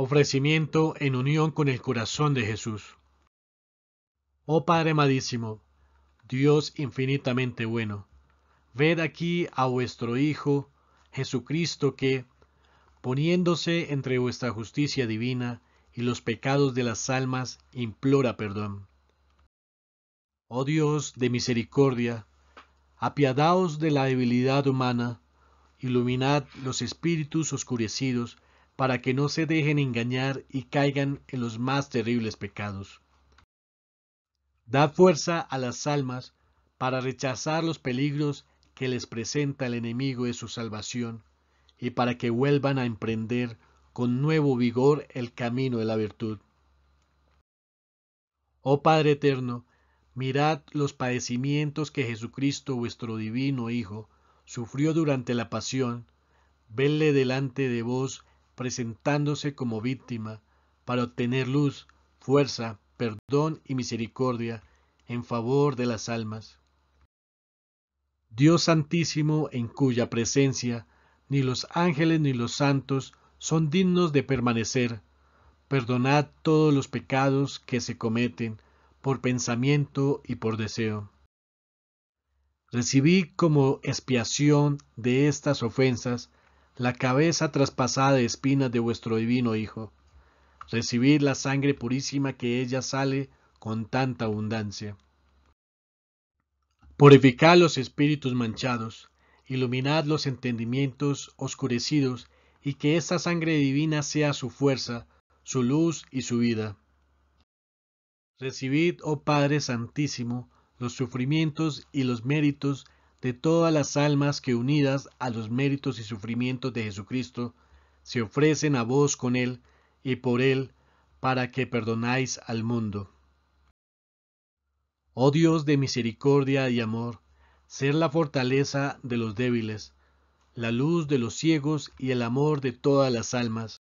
Ofrecimiento en unión con el corazón de Jesús. Oh Padre amadísimo, Dios infinitamente bueno, ved aquí a vuestro Hijo, Jesucristo, que, poniéndose entre vuestra justicia divina y los pecados de las almas, implora perdón. Oh Dios de misericordia, apiadaos de la debilidad humana, iluminad los espíritus oscurecidos, para que no se dejen engañar y caigan en los más terribles pecados. Dad fuerza a las almas para rechazar los peligros que les presenta el enemigo de su salvación y para que vuelvan a emprender con nuevo vigor el camino de la virtud. Oh Padre Eterno, mirad los padecimientos que Jesucristo vuestro divino Hijo sufrió durante la pasión, venle delante de vos presentándose como víctima para obtener luz, fuerza, perdón y misericordia en favor de las almas. Dios Santísimo en cuya presencia ni los ángeles ni los santos son dignos de permanecer, perdonad todos los pecados que se cometen por pensamiento y por deseo. Recibí como expiación de estas ofensas la cabeza traspasada de espinas de vuestro divino Hijo. Recibid la sangre purísima que ella sale con tanta abundancia. Purificad los espíritus manchados, iluminad los entendimientos oscurecidos, y que esta sangre divina sea su fuerza, su luz y su vida. Recibid, oh Padre Santísimo, los sufrimientos y los méritos de todas las almas que unidas a los méritos y sufrimientos de Jesucristo, se ofrecen a vos con Él y por Él, para que perdonáis al mundo. Oh Dios de misericordia y amor, ser la fortaleza de los débiles, la luz de los ciegos y el amor de todas las almas.